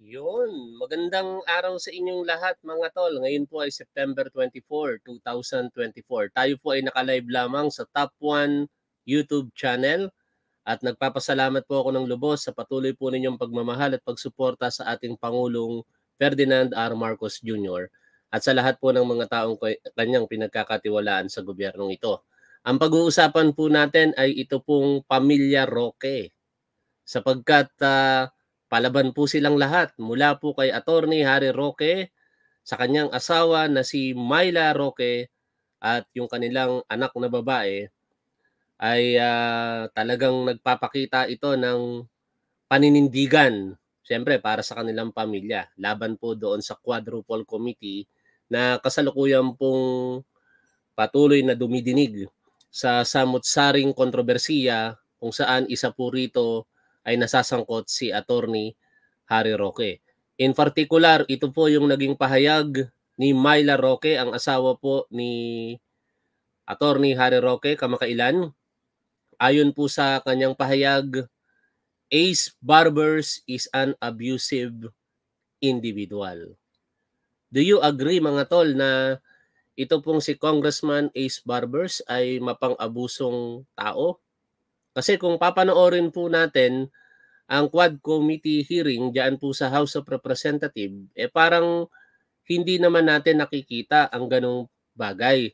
Yun, magandang araw sa inyong lahat mga tol. Ngayon po ay September 24, 2024. Tayo po ay nakalive lamang sa Top 1 YouTube channel at nagpapasalamat po ako ng lubos sa patuloy po ninyong pagmamahal at pagsuporta sa ating Pangulong Ferdinand R. Marcos Jr. at sa lahat po ng mga taong kanyang pinagkakatiwalaan sa gobyernong ito. Ang pag-uusapan po natin ay ito pong Pamilya Roque sapagkat uh, Palaban po silang lahat mula po kay Attorney Harry Roque sa kanyang asawa na si Myla Roque at yung kanilang anak na babae ay uh, talagang nagpapakita ito ng paninindigan siyempre para sa kanilang pamilya laban po doon sa quadruple committee na kasalukuyan pong patuloy na dumidinig sa samot-saring kontrobersiya kung saan isa po rito ay nasasangkot si attorney Harry Roque. In particular, ito po yung naging pahayag ni Myla Roque, ang asawa po ni attorney Harry Roque kamakailan. Ayon po sa kanyang pahayag, Ace Barbers is an abusive individual. Do you agree mga tol na ito pong si Congressman Ace Barbers ay mapang-abusong tao? Kasi kung papanoorin po natin ang Quad Committee hearing diyan po sa House of Representatives, eh parang hindi naman natin nakikita ang ganong bagay.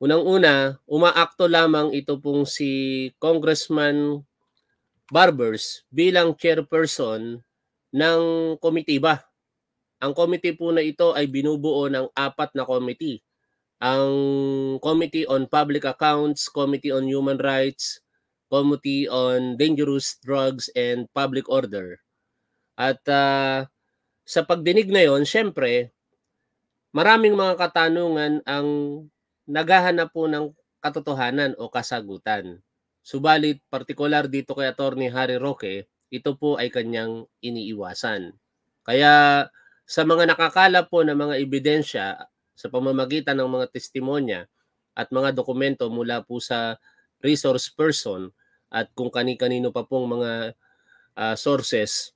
Unang-una, umaakto lamang ito pong si Congressman Barbers bilang chairperson ng committee ba? Ang committee po na ito ay binubuo ng apat na committee. Ang Committee on Public Accounts, Committee on Human Rights, Committee on Dangerous Drugs and Public Order. At uh, sa pagdinig na yon, syempre, maraming mga katanungan ang naghahanap po ng katotohanan o kasagutan. Subalit, partikular dito kay Attorney Harry Roque, ito po ay kanyang iniiwasan. Kaya sa mga nakakala po ng mga ebidensya sa pamamagitan ng mga testimonya at mga dokumento mula po sa resource person, at kung kani-kanino pa pong mga uh, sources,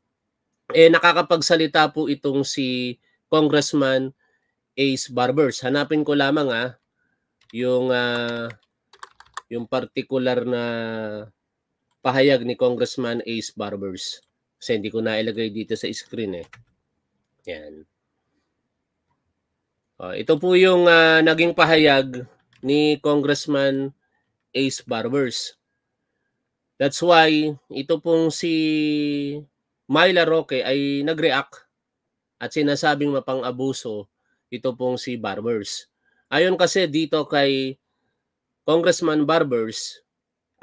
eh nakakapagsalita po itong si Congressman Ace Barbers. Hanapin ko lamang ah yung uh, yung particular na pahayag ni Congressman Ace Barbers. Kasi hindi ko nailagay dito sa screen eh. Yan. Uh, ito po yung uh, naging pahayag ni Congressman Ace Barbers. That's why ito pong si Myla Roque ay nag-react at sinasabing mapang-abuso ito pong si Barbers. Ayon kasi dito kay Congressman Barbers,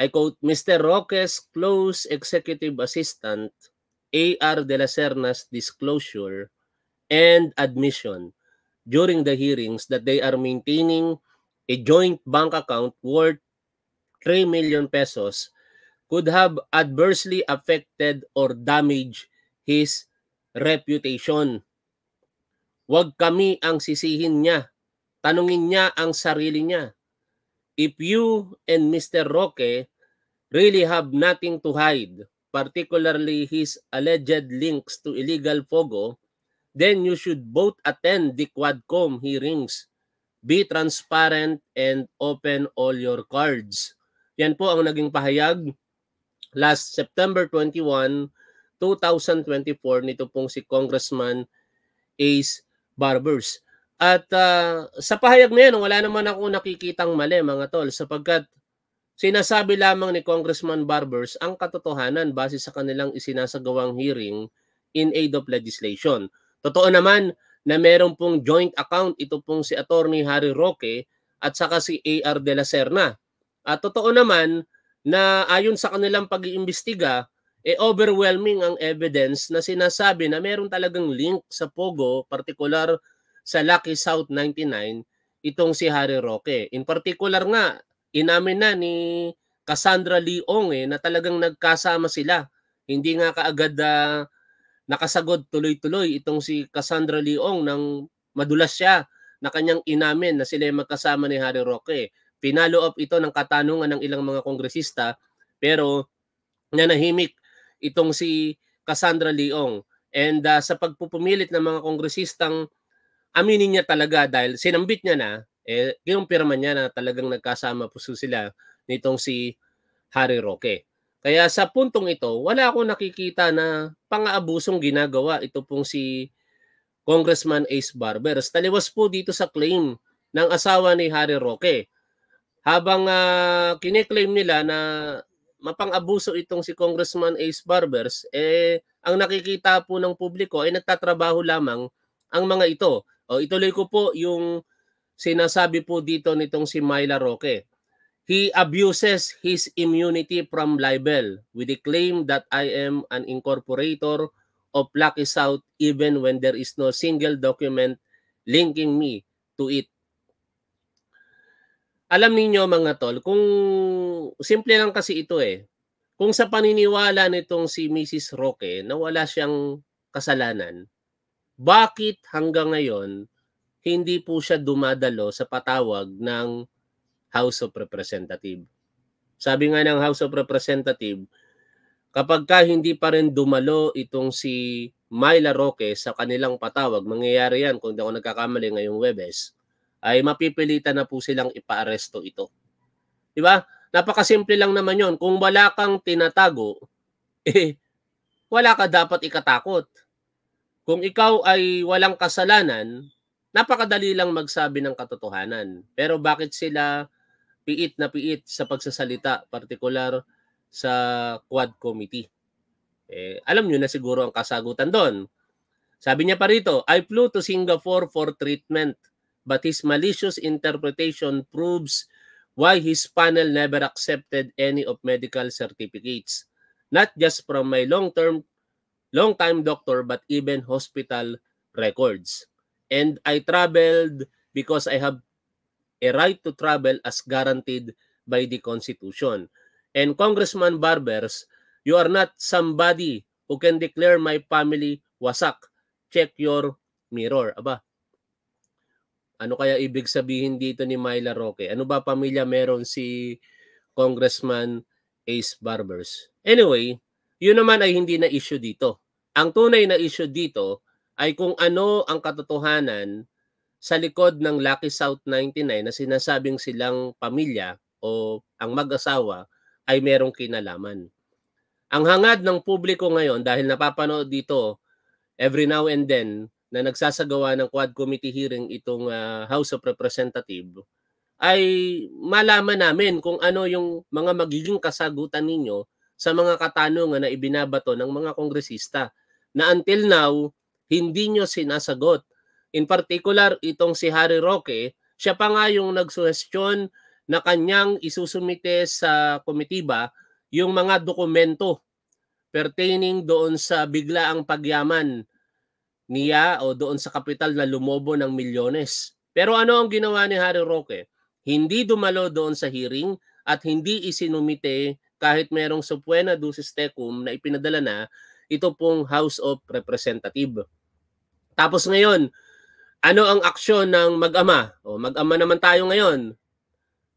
I quote, Mr. Roque's close executive assistant, A.R. De La Serna's disclosure and admission during the hearings that they are maintaining a joint bank account worth 3 million pesos could have adversely affected or damaged his reputation. Huwag kami ang sisihin niya. Tanungin niya ang sarili niya. If you and Mr. Roque really have nothing to hide, particularly his alleged links to illegal FOGO, then you should both attend the Quadcom hearings. Be transparent and open all your cards. Yan po ang naging pahayag last September 21, 2024 nito pong si Congressman Ace Barbers. At uh, sa pahayag na yan, wala naman ako nakikitang mali mga tol sapagkat sinasabi lamang ni Congressman Barbers ang katotohanan base sa kanilang isinasagawang hearing in aid of legislation. Totoo naman na meron pong joint account ito pong si Attorney Harry Roque at saka si AR De La Serna. At totoo naman na ayon sa kanilang pag-iimbestiga, eh overwhelming ang evidence na sinasabi na meron talagang link sa Pogo, particular sa Lucky South 99, itong si Harry Roque. In particular nga, inamin na ni Cassandra Leong eh, na talagang nagkasama sila. Hindi nga kaagad uh, nakasagot tuloy-tuloy itong si Cassandra Leong nang madulas siya na kanyang inamin na sila ay magkasama ni Harry Roque. Pinalo up ito ng katanungan ng ilang mga kongresista pero nanahimik itong si Cassandra Leong. And uh, sa pagpupumilit ng mga kongresistang aminin niya talaga dahil sinambit niya na, eh, yung pirma niya na talagang nagkasama po sila nitong si Harry Roque. Kaya sa puntong ito, wala akong nakikita na pang-aabusong ginagawa ito pong si Congressman Ace Barber. Taliwas po dito sa claim ng asawa ni Harry Roque habang uh, ah, kiniklaim nila na mapang-abuso itong si Congressman Ace Barbers, eh, ang nakikita po ng publiko ay nagtatrabaho lamang ang mga ito. O, ituloy ko po yung sinasabi po dito nitong si Myla Roque. He abuses his immunity from libel with the claim that I am an incorporator of Lucky South even when there is no single document linking me to it alam ninyo mga tol, kung simple lang kasi ito eh. Kung sa paniniwala nitong si Mrs. Roque na wala siyang kasalanan, bakit hanggang ngayon hindi po siya dumadalo sa patawag ng House of Representative? Sabi nga ng House of Representative, kapag ka hindi pa rin dumalo itong si Myla Roque sa kanilang patawag, mangyayari yan kung hindi ako nagkakamali ngayong Webes, ay mapipilitan na po silang ipaaresto ito. Di ba? Napakasimple lang naman yon. Kung wala kang tinatago, eh, wala ka dapat ikatakot. Kung ikaw ay walang kasalanan, napakadali lang magsabi ng katotohanan. Pero bakit sila piit na piit sa pagsasalita, particular sa Quad Committee? Eh, alam nyo na siguro ang kasagutan doon. Sabi niya pa rito, I flew to Singapore for treatment but his malicious interpretation proves why his panel never accepted any of medical certificates, not just from my long-term, long-time doctor, but even hospital records. And I traveled because I have a right to travel as guaranteed by the Constitution. And Congressman Barbers, you are not somebody who can declare my family wasak. Check your mirror. Aba, ano kaya ibig sabihin dito ni Myla Roque? Ano ba pamilya meron si Congressman Ace Barbers? Anyway, yun naman ay hindi na issue dito. Ang tunay na issue dito ay kung ano ang katotohanan sa likod ng Lucky South 99 na sinasabing silang pamilya o ang mag-asawa ay merong kinalaman. Ang hangad ng publiko ngayon dahil napapanood dito every now and then na nagsasagawa ng Quad Committee hearing itong uh, House of Representative ay malaman namin kung ano yung mga magiging kasagutan ninyo sa mga katanungan na ibinabato ng mga kongresista na until now hindi nyo sinasagot. In particular, itong si Harry Roque, siya pa nga yung nagsuhestyon na kanyang isusumite sa komitiba yung mga dokumento pertaining doon sa biglaang pagyaman niya o doon sa kapital na lumobo ng milyones. Pero ano ang ginawa ni Harry Roque? Hindi dumalo doon sa hearing at hindi isinumite kahit merong supuena dusis tecum na ipinadala na ito pong House of Representative. Tapos ngayon, ano ang aksyon ng mag-ama? O mag-ama naman tayo ngayon.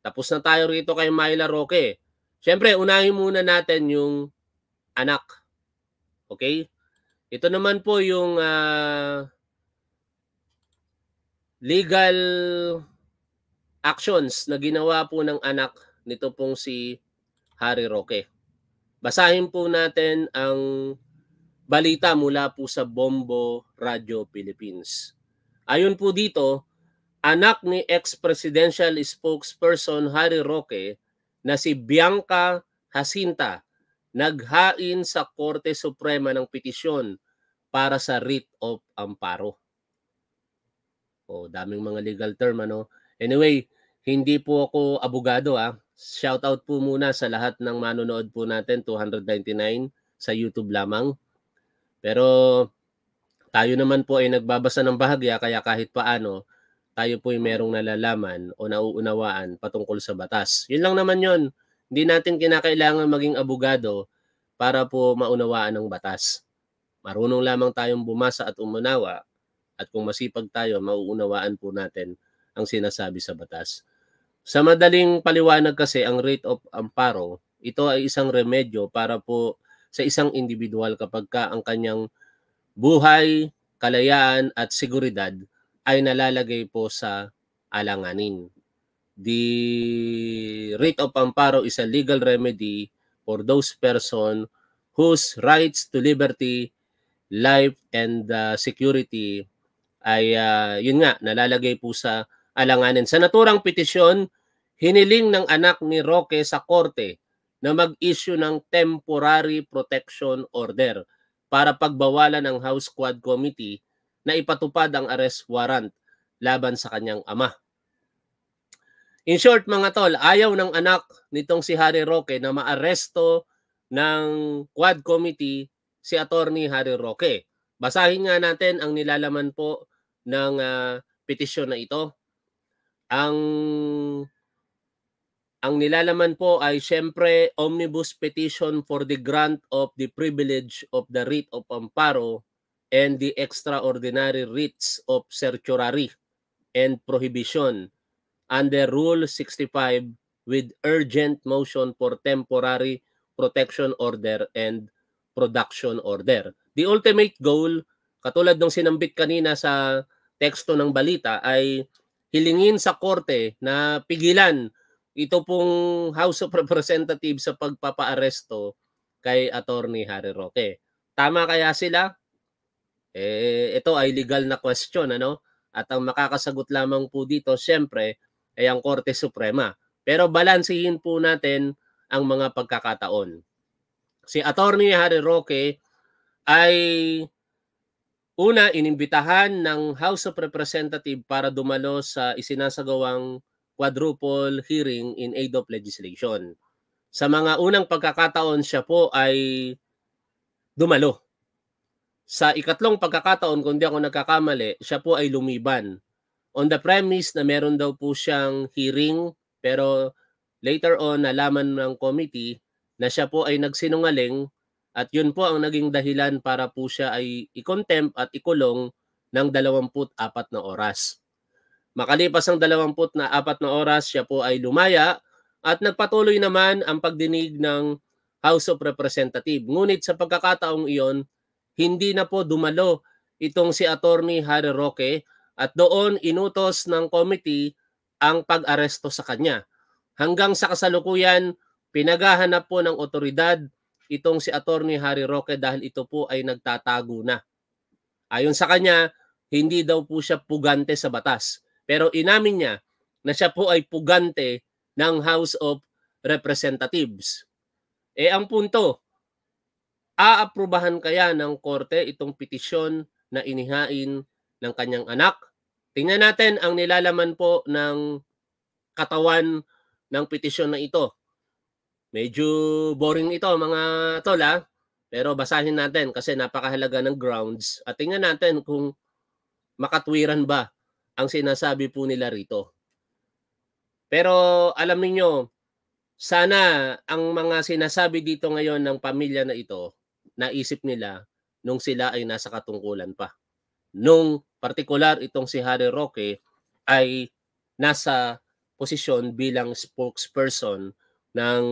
Tapos na tayo rito kay Myla Roque. Siyempre, unahin muna natin yung anak. Okay? Ito naman po yung uh, legal actions na ginawa po ng anak nito pong si Harry Roque. Basahin po natin ang balita mula po sa Bombo Radio Philippines. Ayon po dito, anak ni ex-presidential spokesperson Harry Roque na si Bianca Jacinta naghain sa Korte Suprema ng petisyon para sa writ of amparo. O, oh, daming mga legal term ano. Anyway, hindi po ako abogado ah. Shout out po muna sa lahat ng manonood po natin 299 sa YouTube lamang. Pero tayo naman po ay nagbabasa ng bahagya ah, kaya kahit paano tayo po ay merong nalalaman o nauunawaan patungkol sa batas. Yun lang naman yon hindi natin kinakailangan maging abogado para po maunawaan ng batas. Marunong lamang tayong bumasa at umunawa at kung masipag tayo, mauunawaan po natin ang sinasabi sa batas. Sa madaling paliwanag kasi, ang rate of amparo, ito ay isang remedyo para po sa isang individual kapag ka ang kanyang buhay, kalayaan at seguridad ay nalalagay po sa alanganin the writ of amparo is a legal remedy for those person whose rights to liberty, life, and uh, security ay uh, yun nga, nalalagay po sa alanganin. Sa naturang petisyon, hiniling ng anak ni Roque sa korte na mag-issue ng temporary protection order para pagbawalan ng House Quad Committee na ipatupad ang arrest warrant laban sa kanyang ama. In short mga tol, ayaw ng anak nitong si Harry Roque na maaresto ng Quad Committee si Attorney Harry Roque. Basahin nga natin ang nilalaman po ng uh, petisyon na ito. Ang ang nilalaman po ay siyempre Omnibus Petition for the Grant of the Privilege of the Writ of Amparo and the Extraordinary Writs of Certiorari and Prohibition under Rule 65 with urgent motion for temporary protection order and production order. The ultimate goal, katulad ng sinambit kanina sa teksto ng balita, ay hilingin sa korte na pigilan ito pong House of Representatives sa pagpapaaresto kay Attorney Harry Roque. Tama kaya sila? Eh, ito ay legal na question, ano? At ang makakasagot lamang po dito, siyempre, ay ang Korte Suprema. Pero balansihin po natin ang mga pagkakataon. Si Attorney Harry Roque ay una inimbitahan ng House of Representatives para dumalo sa isinasagawang quadruple hearing in aid of legislation. Sa mga unang pagkakataon siya po ay dumalo. Sa ikatlong pagkakataon, kung di ako nagkakamali, siya po ay lumiban on the premise na meron daw po siyang hearing pero later on nalaman ng committee na siya po ay nagsinungaling at yun po ang naging dahilan para po siya ay i at ikulong ng 24 na oras. Makalipas ang 24 na oras, siya po ay lumaya at nagpatuloy naman ang pagdinig ng House of Representatives. Ngunit sa pagkakataong iyon, hindi na po dumalo itong si Attorney Harry Roque at doon inutos ng committee ang pag-aresto sa kanya. Hanggang sa kasalukuyan, pinagahanap po ng otoridad itong si Attorney Harry Roque dahil ito po ay nagtatago na. Ayon sa kanya, hindi daw po siya pugante sa batas. Pero inamin niya na siya po ay pugante ng House of Representatives. Eh ang punto, aaprubahan kaya ng korte itong petisyon na inihain ng kanyang anak. Tingnan natin ang nilalaman po ng katawan ng petisyon na ito. Medyo boring ito mga tol ha? Ah. Pero basahin natin kasi napakahalaga ng grounds. At tingnan natin kung makatwiran ba ang sinasabi po nila rito. Pero alam niyo sana ang mga sinasabi dito ngayon ng pamilya na ito, naisip nila nung sila ay nasa katungkulan pa. Nung partikular itong si Harry Roque ay nasa posisyon bilang spokesperson ng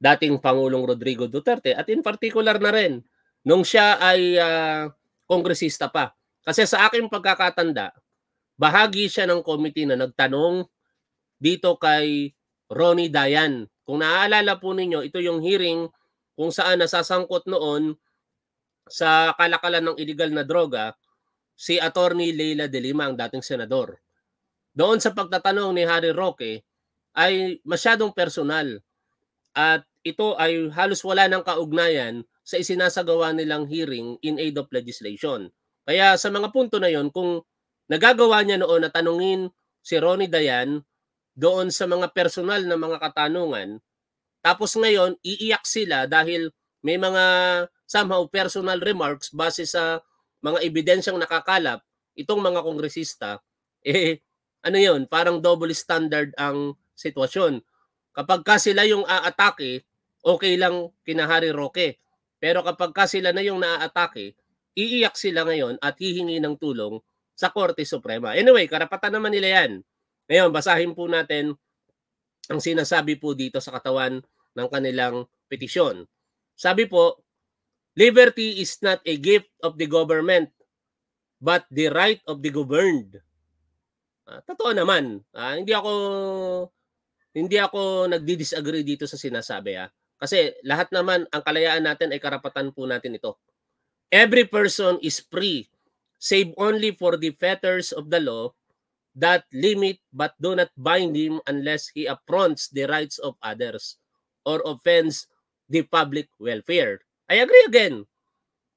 dating Pangulong Rodrigo Duterte at in particular na rin nung siya ay uh, kongresista pa. Kasi sa aking pagkakatanda, bahagi siya ng committee na nagtanong dito kay Ronnie Dayan. Kung naaalala po ninyo, ito yung hearing kung saan nasasangkot noon sa kalakalan ng illegal na droga si Attorney Leila De Lima ang dating senador. Doon sa pagtatanong ni Harry Roque ay masyadong personal at ito ay halos wala ng kaugnayan sa isinasagawa nilang hearing in aid of legislation. Kaya sa mga punto na yon kung nagagawa niya noon na tanungin si Ronnie Dayan doon sa mga personal na mga katanungan, tapos ngayon iiyak sila dahil may mga somehow personal remarks base sa mga ebidensyang nakakalap, itong mga kongresista, eh, ano yon parang double standard ang sitwasyon. Kapag ka sila yung aatake, okay lang kinahari Roque. Pero kapag ka sila na yung naaatake, iiyak sila ngayon at hihingi ng tulong sa Korte Suprema. Anyway, karapatan naman nila yan. Ngayon, basahin po natin ang sinasabi po dito sa katawan ng kanilang petisyon. Sabi po, Liberty is not a gift of the government, but the right of the governed. Ah, totoo naman. Ah, hindi ako hindi ako nagdi-disagree dito sa sinasabi ah. Kasi lahat naman ang kalayaan natin ay karapatan po natin ito. Every person is free save only for the fetters of the law that limit but do not bind him unless he affronts the rights of others or offends the public welfare. I agree again.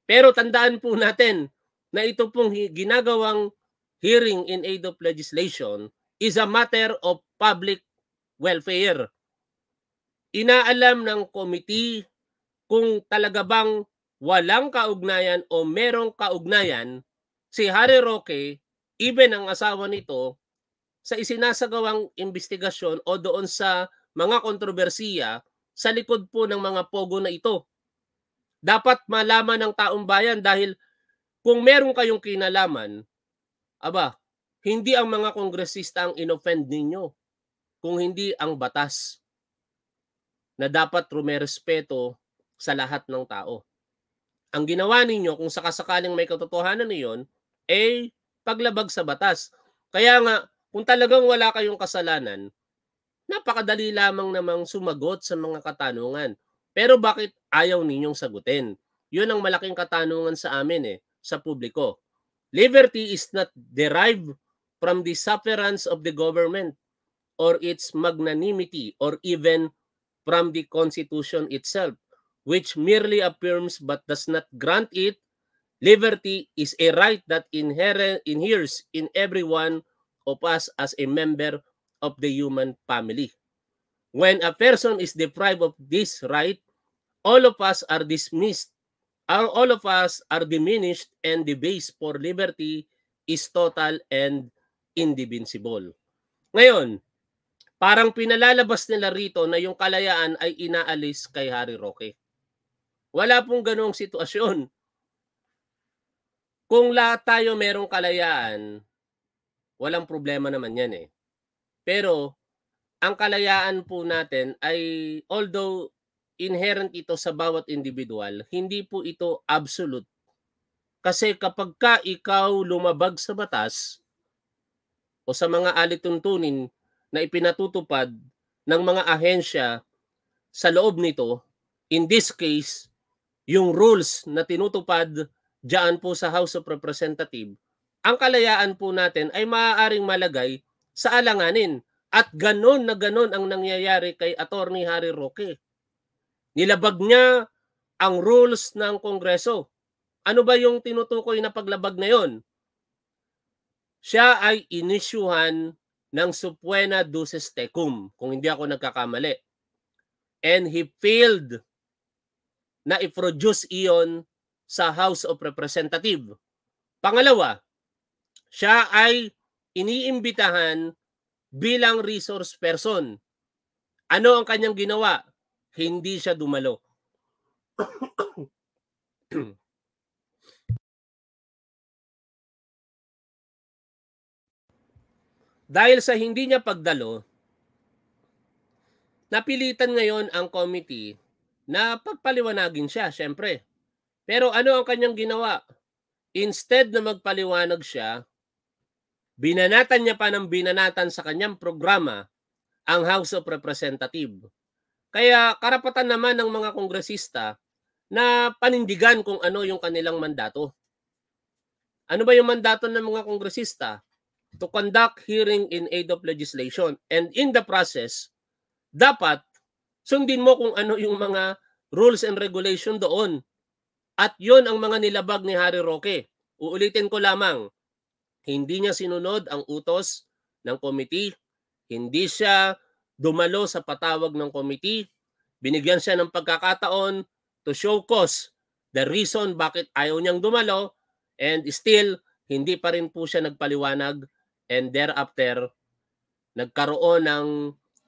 Pero tandaan po natin na ito pong ginagawang hearing in aid of legislation is a matter of public welfare. Inaalam ng committee kung talaga bang walang kaugnayan o merong kaugnayan si Harry Roque, even ang asawa nito, sa isinasagawang investigasyon o doon sa mga kontrobersiya sa likod po ng mga pogo na ito. Dapat malaman ng taong bayan dahil kung meron kayong kinalaman, aba, hindi ang mga kongresista ang inoffend ninyo, kung hindi ang batas na dapat rumerespeto sa lahat ng tao. Ang ginawa ninyo kung sakasakaling may katotohanan niyon, ay eh, paglabag sa batas. Kaya nga, kung talagang wala kayong kasalanan, napakadali lamang namang sumagot sa mga katanungan. Pero bakit ayaw ninyong sagutin? Yun ang malaking katanungan sa amin eh, sa publiko. Liberty is not derived from the sufferance of the government or its magnanimity or even from the Constitution itself, which merely affirms but does not grant it. Liberty is a right that inheres in everyone of us as a member of the human family. When a person is deprived of this right, all of us are dismissed, are all of us are diminished and the base for liberty is total and indivisible. Ngayon, parang pinalalabas nila rito na yung kalayaan ay inaalis kay Harry Roque. Wala pong ganong sitwasyon. Kung lahat tayo merong kalayaan, walang problema naman yan eh. Pero, ang kalayaan po natin ay, although inherent ito sa bawat individual, hindi po ito absolute. Kasi kapag ka ikaw lumabag sa batas o sa mga alituntunin na ipinatutupad ng mga ahensya sa loob nito, in this case, yung rules na tinutupad diyan po sa House of Representatives, ang kalayaan po natin ay maaaring malagay sa alanganin. At ganon na ganon ang nangyayari kay Attorney Harry Roque. Nilabag niya ang rules ng Kongreso. Ano ba yung tinutukoy na paglabag na yon? Siya ay inisyuhan ng Supuena Duces Tecum, kung hindi ako nagkakamali. And he failed na i-produce iyon sa House of Representatives. Pangalawa, siya ay iniimbitahan bilang resource person. Ano ang kanyang ginawa? hindi siya dumalo. Dahil sa hindi niya pagdalo, napilitan ngayon ang committee na pagpaliwanagin siya, syempre. Pero ano ang kanyang ginawa? Instead na magpaliwanag siya, binanatan niya pa ng binanatan sa kanyang programa ang House of Representatives. Kaya karapatan naman ng mga kongresista na panindigan kung ano yung kanilang mandato. Ano ba yung mandato ng mga kongresista? To conduct hearing in aid of legislation. And in the process, dapat sundin mo kung ano yung mga rules and regulation doon. At yon ang mga nilabag ni Harry Roque. Uulitin ko lamang, hindi niya sinunod ang utos ng committee, hindi siya dumalo sa patawag ng committee, binigyan siya ng pagkakataon to show cause the reason bakit ayaw niyang dumalo and still hindi pa rin po siya nagpaliwanag and thereafter nagkaroon ng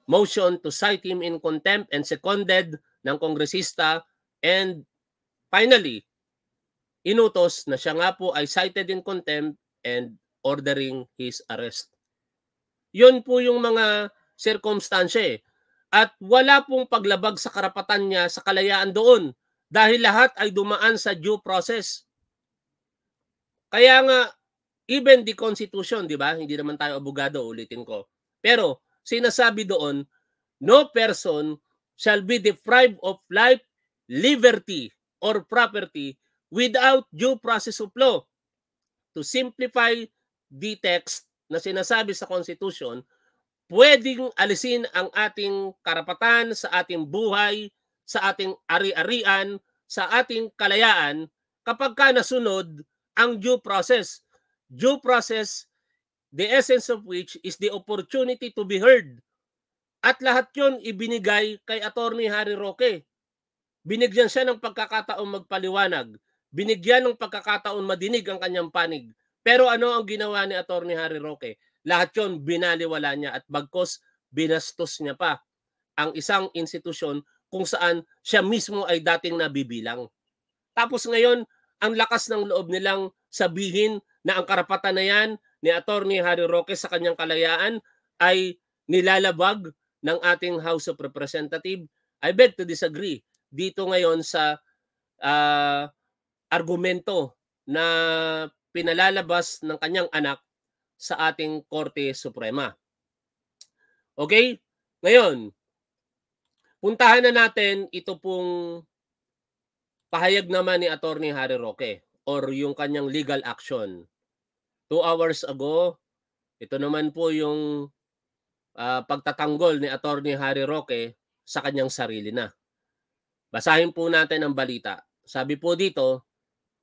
motion to cite him in contempt and seconded ng kongresista and finally inutos na siya nga po ay cited in contempt and ordering his arrest. Yun po yung mga sirkumstansya eh. At wala pong paglabag sa karapatan niya sa kalayaan doon dahil lahat ay dumaan sa due process. Kaya nga, even the Constitution, di ba? Hindi naman tayo abogado, ulitin ko. Pero, sinasabi doon, no person shall be deprived of life, liberty, or property without due process of law. To simplify the text na sinasabi sa Constitution, pwedeng alisin ang ating karapatan sa ating buhay, sa ating ari-arian, sa ating kalayaan kapag ka nasunod ang due process. Due process, the essence of which is the opportunity to be heard. At lahat yon ibinigay kay Attorney Harry Roque. Binigyan siya ng pagkakataon magpaliwanag. Binigyan ng pagkakataon madinig ang kanyang panig. Pero ano ang ginawa ni Attorney Harry Roque? Lahat yon binaliwala niya at bagkos binastos niya pa ang isang institusyon kung saan siya mismo ay dating nabibilang. Tapos ngayon, ang lakas ng loob nilang sabihin na ang karapatan na yan ni Attorney Harry Roque sa kanyang kalayaan ay nilalabag ng ating House of Representatives. I beg to disagree dito ngayon sa uh, argumento na pinalalabas ng kanyang anak sa ating Korte Suprema. Okay? Ngayon, puntahan na natin ito pong pahayag naman ni Attorney Harry Roque or yung kanyang legal action. Two hours ago, ito naman po yung uh, pagtatanggol ni Attorney Harry Roque sa kanyang sarili na. Basahin po natin ang balita. Sabi po dito,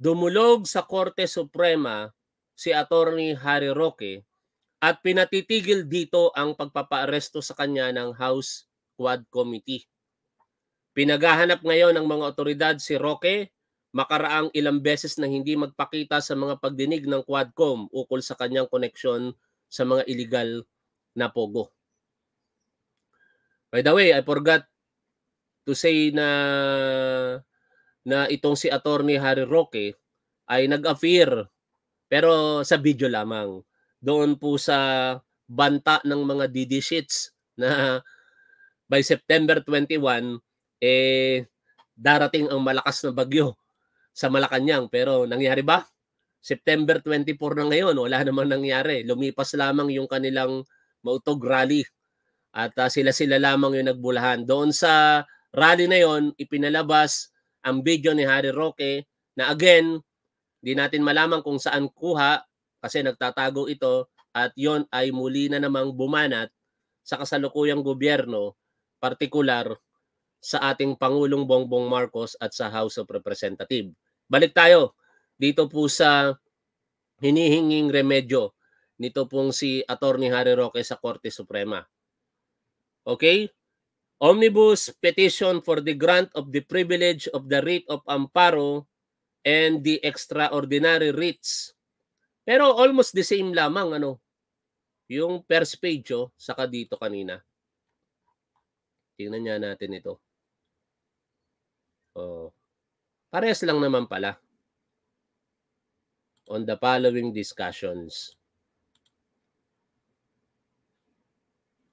dumulog sa Korte Suprema si Attorney Harry Roque at pinatitigil dito ang pagpapaaresto sa kanya ng House Quad Committee. Pinagahanap ngayon ng mga otoridad si Roque makaraang ilang beses na hindi magpakita sa mga pagdinig ng Quadcom ukol sa kanyang koneksyon sa mga illegal na pogo. By the way, I forgot to say na na itong si Attorney Harry Roque ay nag-appear pero sa video lamang. Doon po sa banta ng mga DD sheets na by September 21, eh, darating ang malakas na bagyo sa Malacanang. Pero nangyari ba? September 24 na ngayon, wala namang nangyari. Lumipas lamang yung kanilang mautog rally. At uh, sila-sila lamang yung nagbulahan. Doon sa rally na yon, ipinalabas ang video ni Harry Roque na again, Di natin malaman kung saan kuha kasi nagtatago ito at yon ay muli na namang bumanat sa kasalukuyang gobyerno, partikular sa ating Pangulong Bongbong Marcos at sa House of Representatives. Balik tayo dito po sa hinihinging remedyo nito pong si Attorney Harry Roque sa Korte Suprema. Okay? Omnibus Petition for the Grant of the Privilege of the Writ of Amparo and the extraordinary writs. Pero almost the same lamang ano. Yung first page oh, saka dito kanina. Tingnan niya natin ito. Oh. Parehas lang naman pala. On the following discussions.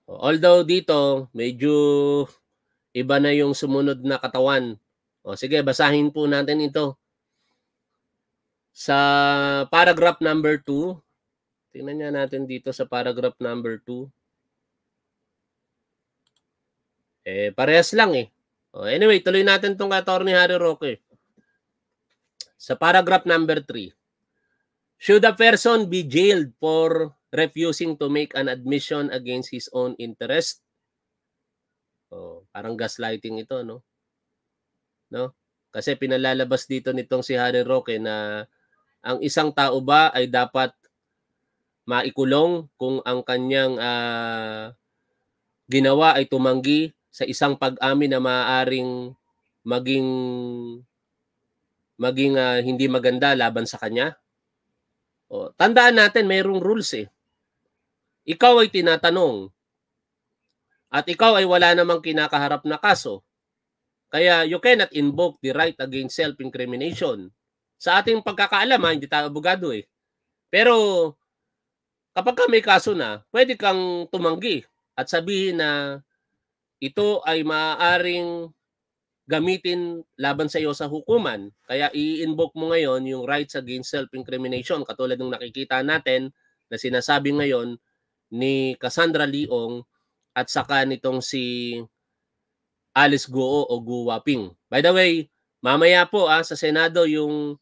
Oh, although dito, medyo iba na yung sumunod na katawan. O oh, sige, basahin po natin ito. Sa paragraph number 2, tingnan niya natin dito sa paragraph number 2. Eh, parehas lang eh. Oh, anyway, tuloy natin itong attorney Harry Roque. Sa paragraph number 3, Should a person be jailed for refusing to make an admission against his own interest? Oh, parang gaslighting ito, no? No? Kasi pinalalabas dito nitong si Harry Roque na ang isang tao ba ay dapat maikulong kung ang kanyang uh, ginawa ay tumanggi sa isang pag-amin na maaaring maging maging uh, hindi maganda laban sa kanya? O, tandaan natin mayroong rules eh. Ikaw ay tinatanong at ikaw ay wala namang kinakaharap na kaso. Kaya you cannot invoke the right against self-incrimination sa ating pagkakaalam, ha, hindi tayo abogado eh. Pero kapag ka may kaso na, pwede kang tumanggi at sabihin na ito ay maaaring gamitin laban sa iyo sa hukuman. Kaya i-invoke mo ngayon yung rights against self-incrimination katulad ng nakikita natin na sinasabi ngayon ni Cassandra Leong at saka nitong si Alice Guo o Guwaping. By the way, mamaya po ah, sa Senado yung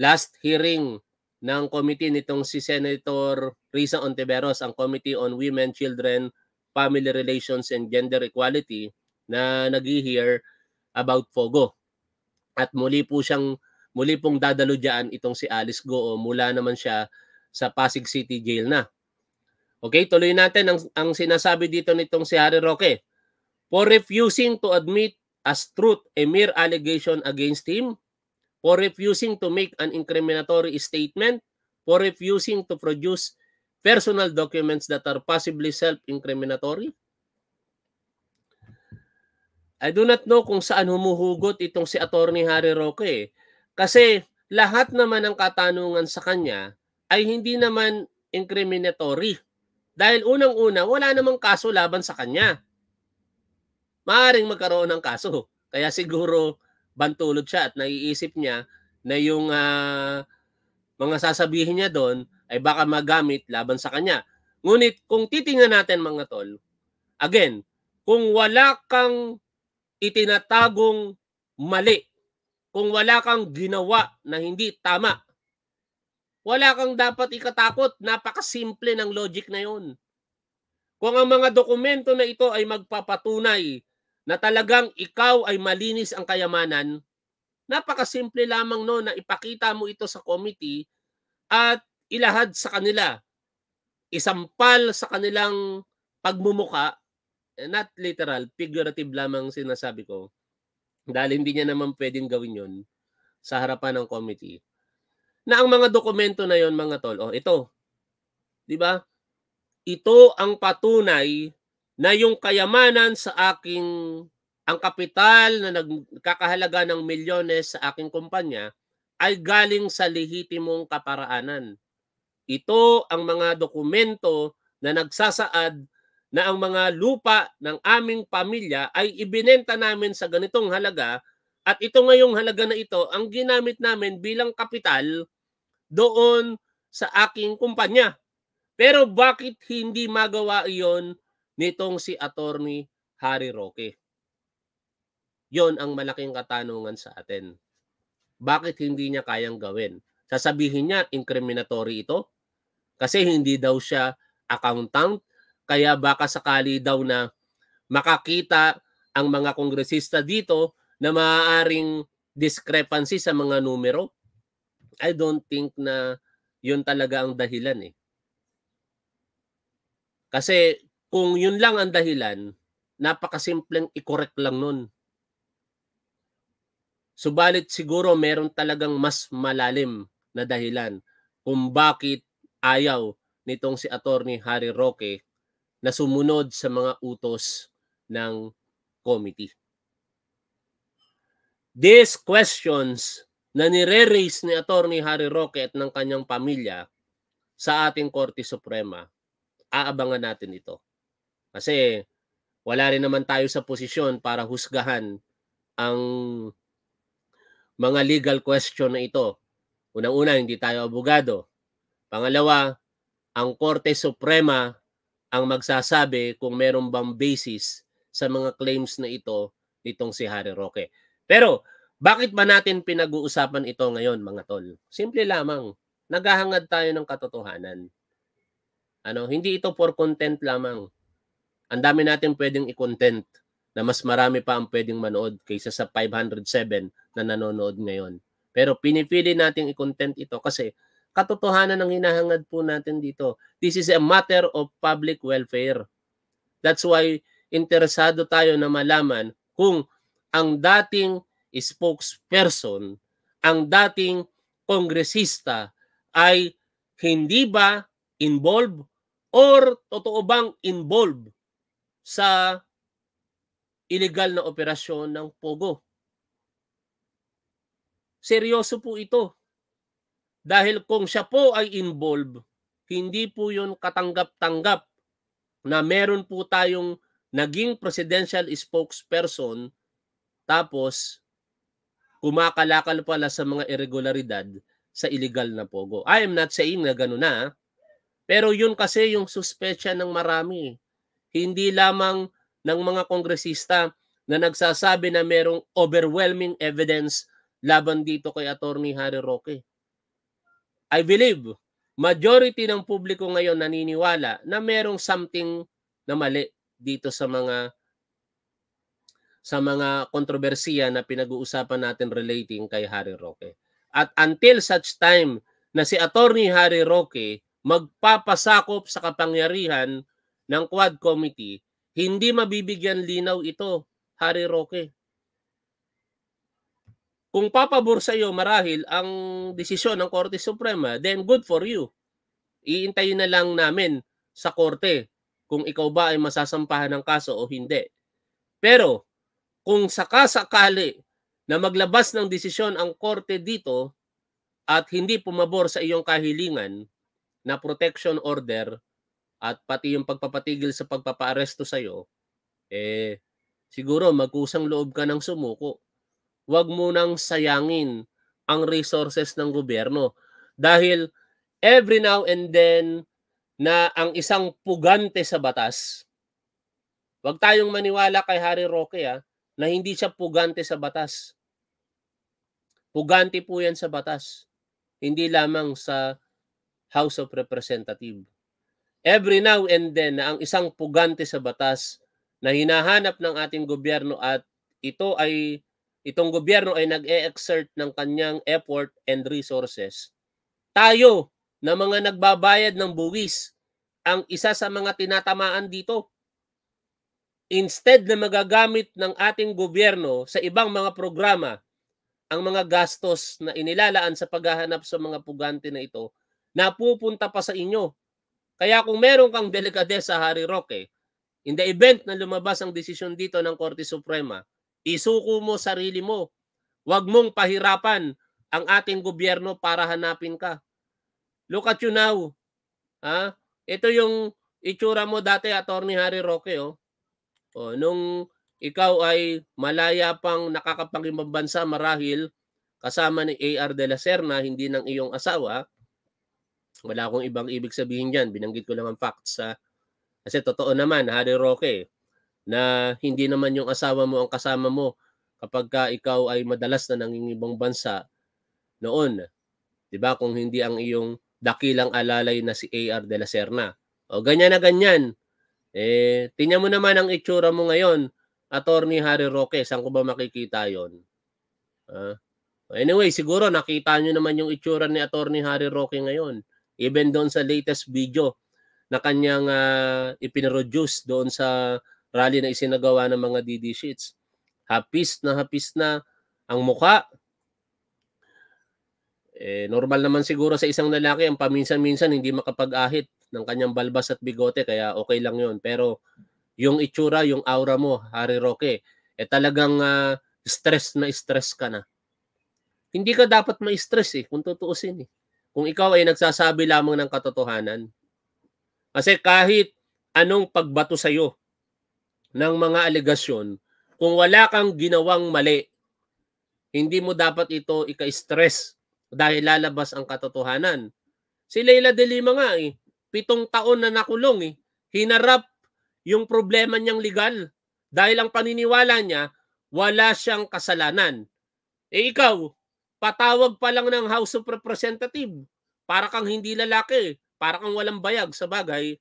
last hearing ng committee nitong si Senator Risa Ontiveros, ang Committee on Women, Children, Family Relations and Gender Equality na nag-hear about FOGO. At muli po siyang muli pong dadalo diyan itong si Alice Goo mula naman siya sa Pasig City Jail na. Okay, tuloy natin ang, ang sinasabi dito nitong si Harry Roque. For refusing to admit as truth a mere allegation against him, for refusing to make an incriminatory statement, for refusing to produce personal documents that are possibly self-incriminatory? I do not know kung saan humuhugot itong si Attorney Harry Roque. Eh. Kasi lahat naman ng katanungan sa kanya ay hindi naman incriminatory. Dahil unang-una, wala namang kaso laban sa kanya. Maaring magkaroon ng kaso. Kaya siguro bantulog siya at naiisip niya na yung uh, mga sasabihin niya doon ay baka magamit laban sa kanya. Ngunit kung titingnan natin mga tol, again, kung wala kang itinatagong mali, kung wala kang ginawa na hindi tama, wala kang dapat ikatakot. Napakasimple ng logic na yon. Kung ang mga dokumento na ito ay magpapatunay na talagang ikaw ay malinis ang kayamanan, napakasimple lamang no na ipakita mo ito sa committee at ilahad sa kanila, isampal sa kanilang pagmumuka, eh, not literal, figurative lamang sinasabi ko, dahil hindi niya naman pwedeng gawin yon sa harapan ng committee, na ang mga dokumento na yon mga tol, oh, ito, di ba? Ito ang patunay na yung kayamanan sa aking ang kapital na nagkakahalaga ng milyones sa aking kumpanya ay galing sa lehitimong kaparaanan. Ito ang mga dokumento na nagsasaad na ang mga lupa ng aming pamilya ay ibinenta namin sa ganitong halaga at ito ngayong halaga na ito ang ginamit namin bilang kapital doon sa aking kumpanya. Pero bakit hindi magawa iyon nitong si Attorney Harry Roque. Yon ang malaking katanungan sa atin. Bakit hindi niya kayang gawin? Sasabihin niya incriminatory ito kasi hindi daw siya accountant kaya baka sakali daw na makakita ang mga kongresista dito na maaaring discrepancy sa mga numero. I don't think na 'yon talaga ang dahilan eh. Kasi kung yun lang ang dahilan, napakasimpleng i-correct lang nun. Subalit siguro meron talagang mas malalim na dahilan kung bakit ayaw nitong si Attorney Harry Roque na sumunod sa mga utos ng committee. These questions na nire-raise ni Attorney Harry Roque at ng kanyang pamilya sa ating Korte Suprema, aabangan natin ito. Kasi wala rin naman tayo sa posisyon para husgahan ang mga legal question na ito. Unang-una, hindi tayo abogado. Pangalawa, ang Korte Suprema ang magsasabi kung meron bang basis sa mga claims na ito nitong si Harry Roque. Pero bakit ba natin pinag-uusapan ito ngayon mga tol? Simple lamang, naghahangad tayo ng katotohanan. Ano, hindi ito for content lamang. Ang dami natin pwedeng i-content na mas marami pa ang pwedeng manood kaysa sa 507 na nanonood ngayon. Pero pinipili nating i-content ito kasi katotohanan ang hinahangad po natin dito. This is a matter of public welfare. That's why interesado tayo na malaman kung ang dating spokesperson, ang dating kongresista ay hindi ba involved or totoo bang involved sa ilegal na operasyon ng Pogo. Seryoso po ito. Dahil kung siya po ay involved, hindi po yun katanggap-tanggap na meron po tayong naging presidential spokesperson tapos kumakalakal pala sa mga irregularidad sa illegal na pogo. I am not saying na gano'n na, ah. pero yun kasi yung suspecha ng marami. Eh hindi lamang ng mga kongresista na nagsasabi na merong overwhelming evidence laban dito kay Attorney Harry Roque. I believe majority ng publiko ngayon naniniwala na merong something na mali dito sa mga sa mga kontrobersiya na pinag-uusapan natin relating kay Harry Roque. At until such time na si Attorney Harry Roque magpapasakop sa kapangyarihan ng Quad Committee, hindi mabibigyan linaw ito, Harry Roque. Kung papabor sa iyo marahil ang desisyon ng Korte Suprema, then good for you. Iintayin na lang namin sa korte kung ikaw ba ay masasampahan ng kaso o hindi. Pero kung sakasakali na maglabas ng desisyon ang korte dito at hindi pumabor sa iyong kahilingan na protection order, at pati yung pagpapatigil sa pagpapaaresto sa iyo eh siguro magkusang loob ka ng sumuko. Huwag mo nang sayangin ang resources ng gobyerno dahil every now and then na ang isang pugante sa batas. Huwag tayong maniwala kay Harry Roque ah, na hindi siya pugante sa batas. Pugante po yan sa batas. Hindi lamang sa House of Representatives every now and then na ang isang pugante sa batas na hinahanap ng ating gobyerno at ito ay itong gobyerno ay nag-e-exert ng kanyang effort and resources. Tayo na mga nagbabayad ng buwis ang isa sa mga tinatamaan dito. Instead na magagamit ng ating gobyerno sa ibang mga programa ang mga gastos na inilalaan sa paghahanap sa mga pugante na ito, napupunta pa sa inyo kaya kung meron kang sa Harry Roque, in the event na lumabas ang desisyon dito ng Korte Suprema, isuko mo sarili mo. Huwag mong pahirapan ang ating gobyerno para hanapin ka. Look at you now. Ha? Ito yung itsura mo dati, Attorney Harry Roque. Oh. Oh, nung ikaw ay malaya pang nakakapangimang bansa marahil kasama ni AR de la Serna, hindi ng iyong asawa, wala akong ibang ibig sabihin dyan. Binanggit ko lang ang facts. Ha? Ah. Kasi totoo naman, Harry Roque, na hindi naman yung asawa mo ang kasama mo kapag ka ikaw ay madalas na nangingibang bansa noon. 'Di ba? Kung hindi ang iyong dakilang alalay na si AR de la Serna. O ganyan na ganyan. Eh, tingnan mo naman ang itsura mo ngayon, Attorney Harry Roque, saan ko ba makikita 'yon? Uh, anyway, siguro nakita niyo naman yung itsura ni Attorney Harry Roque ngayon. Even doon sa latest video na kanyang uh, ipinroduce doon sa rally na isinagawa ng mga DD sheets. Hapis na hapis na ang mukha. Eh, normal naman siguro sa isang lalaki ang paminsan-minsan hindi makapag-ahit ng kanyang balbas at bigote kaya okay lang yon Pero yung itsura, yung aura mo, Harry Roque, eh talagang uh, stress na stress ka na. Hindi ka dapat ma-stress eh kung tutuusin eh kung ikaw ay nagsasabi lamang ng katotohanan. Kasi kahit anong pagbato sa iyo ng mga alegasyon, kung wala kang ginawang mali, hindi mo dapat ito ika-stress dahil lalabas ang katotohanan. Si Leila De Lima nga eh, pitong taon na nakulong eh, hinarap yung problema niyang legal dahil ang paniniwala niya, wala siyang kasalanan. Eh ikaw, patawag pa lang ng House of Representative. Para kang hindi lalaki, para kang walang bayag sa bagay,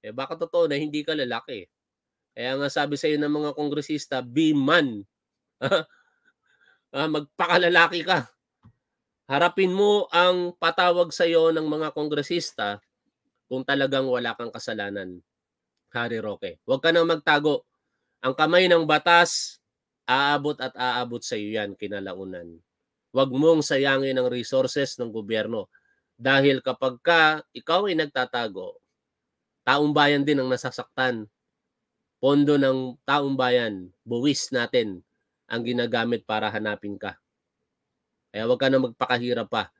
eh baka totoo na hindi ka lalaki. Kaya nga sabi sa iyo ng mga kongresista, be man. Ah, magpakalalaki ka. Harapin mo ang patawag sa iyo ng mga kongresista kung talagang wala kang kasalanan. Harry Roque, huwag ka nang magtago. Ang kamay ng batas, aabot at aabot sa iyo yan kinalaunan. Huwag mong sayangin ang resources ng gobyerno. Dahil kapag ka ikaw ay nagtatago, taong bayan din ang nasasaktan. Pondo ng taong bayan, buwis natin ang ginagamit para hanapin ka. Kaya huwag ka na magpakahirap pa